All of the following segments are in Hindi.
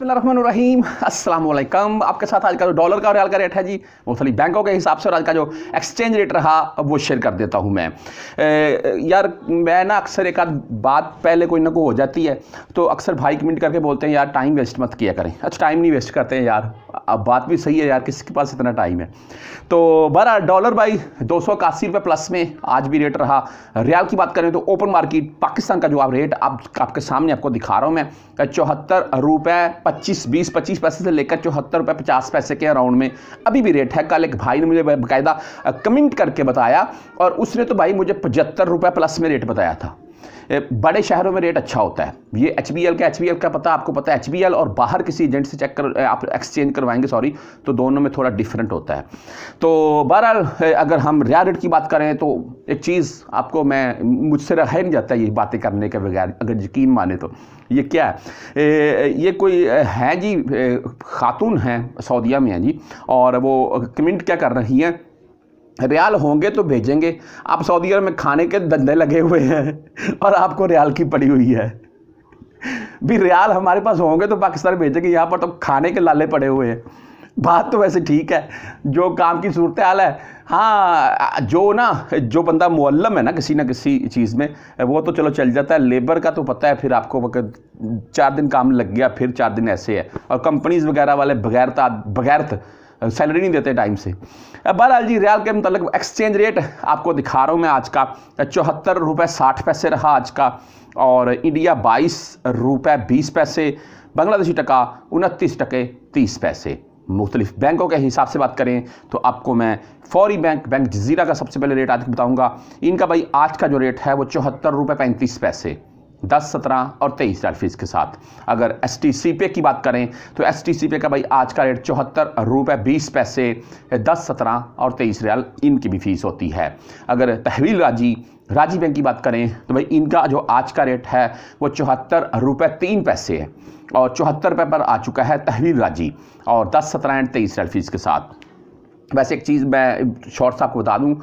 बसमीम अल्लाम आपके साथ आज का जो डॉलर का और रियाल का रेट है जी वो थोड़ी बैंकों के हिसाब से और आज का जो एक्सचेंज रेट रहा अब वो शेयर कर देता हूँ मैं ए, यार मैं ना अक्सर एक आध बात पहले कोई ना कोई हो जाती है तो अक्सर भाई कमेंट करके बोलते हैं यार टाइम वेस्ट मत किया करें अच्छा टाइम नहीं वेस्ट करते हैं यार अब बात भी सही है यार किसके पास इतना टाइम है तो बहर डॉलर भाई दो सौ इक्यासी रुपये प्लस में आज भी रेट रहा रियाल की बात करें तो ओपन मार्केट पाकिस्तान का जो आप रेट आप, आपके सामने आपको दिखा रहा हूँ मैं चौहत्तर रुपये पच्चीस बीस पच्चीस पैसे से लेकर चौहत्तर रुपये पचास पैसे के अराउंड में अभी भी रेट है कल एक भाई ने मुझे बाकायदा कमेंट करके बताया और उसने तो भाई मुझे पचहत्तर रुपये प्लस में रेट बताया था बड़े शहरों में रेट अच्छा होता है ये एच बी एल का एच बी एल का पता आपको पता है एच बी एल और बाहर किसी एजेंट से चेक कर आप एक्सचेंज करवाएंगे सॉरी तो दोनों में थोड़ा डिफरेंट होता है तो बहरहाल अगर हम रिया रेट की बात करें तो एक चीज़ आपको मैं मुझसे रह नहीं जाता ये बातें करने के बगैर अगर यकीन माने तो ये क्या है ये कोई है जी खातून हैं सऊदिया में हैं जी और वो कमेंट क्या कर रही हैं रियाल होंगे तो भेजेंगे आप सऊदी अरब में खाने के धंधे लगे हुए हैं और आपको रियाल की पड़ी हुई है भी रियाल हमारे पास होंगे तो पाकिस्तान भेजेंगे यहाँ पर तो खाने के लाले पड़े हुए हैं बात तो वैसे ठीक है जो काम की सूरत हाल है हाँ जो ना जो बंदा मुअल्लम है ना किसी ना किसी चीज़ में वो तो चलो चल जाता है लेबर का तो पता है फिर आपको चार दिन काम लग गया फिर चार दिन ऐसे है और कंपनीज़ वगैरह वाले बगैरता बगैरत सैलरी नहीं देते टाइम से अब बहरहाल जी रियाल के मतलब एक्सचेंज रेट आपको दिखा रहा हूँ मैं आज का चौहत्तर रुपये साठ पैसे रहा आज का और इंडिया बाईस रुपये बीस पैसे बांग्लादेशी टका उनतीस टके तीस पैसे मुख्तलिफ बैंकों के हिसाब से बात करें तो आपको मैं फौरी बैंक बैंक जजीरा का सबसे पहले रेट आज बताऊँगा इनका भाई आज का जो रेट है वो चौहत्तर रुपये पैंतीस पैसे दस सत्रह और तेईस हज़ार फीस के साथ अगर एस टी सी पे की बात करें तो एस टी सी पे का भाई आज का रेट चौहत्तर रुपये बीस पैसे दस सत्रह और तेईस रियाल इनकी भी फीस होती है अगर तहवील राजी राजी बैंक की बात करें तो भाई इनका जो आज का रेट है वो चौहत्तर रुपये तीन पैसे है और चौहत्तर रुपये पर आ चुका है तहवील राजी और दस सत्रह एंड तेईस रियाल फीस के साथ वैसे एक चीज़ मैं शॉर्ट आपको बता दूं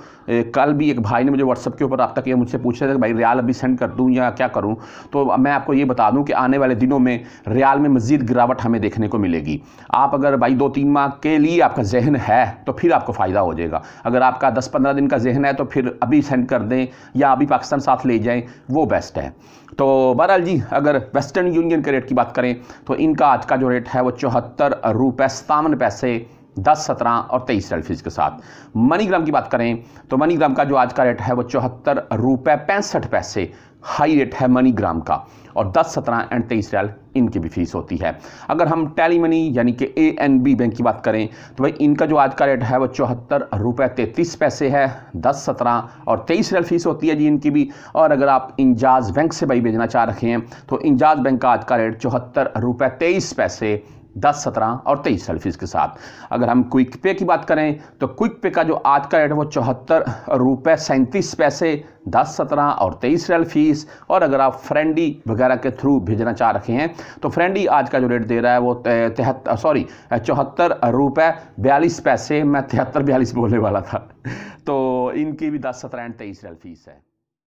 कल भी एक भाई ने मुझे व्हाट्सअप के ऊपर रब्ता किया मुझसे पूछ रहे थे भाई रियाल अभी सेंड कर दूं या क्या करूं तो मैं आपको ये बता दूं कि आने वाले दिनों में रियाल में मजीद गिरावट हमें देखने को मिलेगी आप अगर भाई दो तीन माह के लिए आपका जहन है तो फिर आपको फ़ायदा हो जाएगा अगर आपका दस पंद्रह दिन का जहन है तो फिर अभी सेंड कर दें या अभी पाकिस्तान साथ ले जाएँ वो बेस्ट है तो बहरहाल जी अगर वेस्टर्न यूनियन के रेट की बात करें तो इनका आज का जो रेट है वो चौहत्तर रुपये सतावन पैसे दस सत्रह और तेईस सेल्फीज के साथ मनीग्राम की बात करें तो मनीग्राम का जो आज का रेट है वो चौहत्तर रुपए पैंसठ पैसे हाई रेट है मनीग्राम का और दस सत्रह एंड तेईस रैल इनकी भी फीस होती है अगर हम टैली मनी यानी कि ए एन बी बैंक की बात करें तो भाई इनका जो आज का रेट है वो चौहत्तर रुपये तैतीस पैसे है दस सत्रह और तेईस रैल फीस होती है जी इनकी भी और अगर आप इंजाज बैंक से भाई भेजना चाह रखे हैं तो इंजाज बैंक का आज का रेट चौहत्तर रुपए तेईस पैसे दस सत्रह और तेईस सेल्फीज के साथ अगर हम क्विक पे की बात करें तो क्विक पे का जो आज का रेट है वो चौहत्तर रुपये सैंतीस पैसे दस सत्रह और तेईस रेल फीस और अगर आप फ्रेंडी वगैरह के थ्रू भेजना चाह रखे हैं तो फ्रेंडी आज का जो रेट दे रहा है वो तिहत्तर सॉरी चौहत्तर रुपये बयालीस पैसे मैं तिहत्तर बयालीस बोलने वाला था तो इनकी भी दस सत्रह एंड तेईस रेल फीस है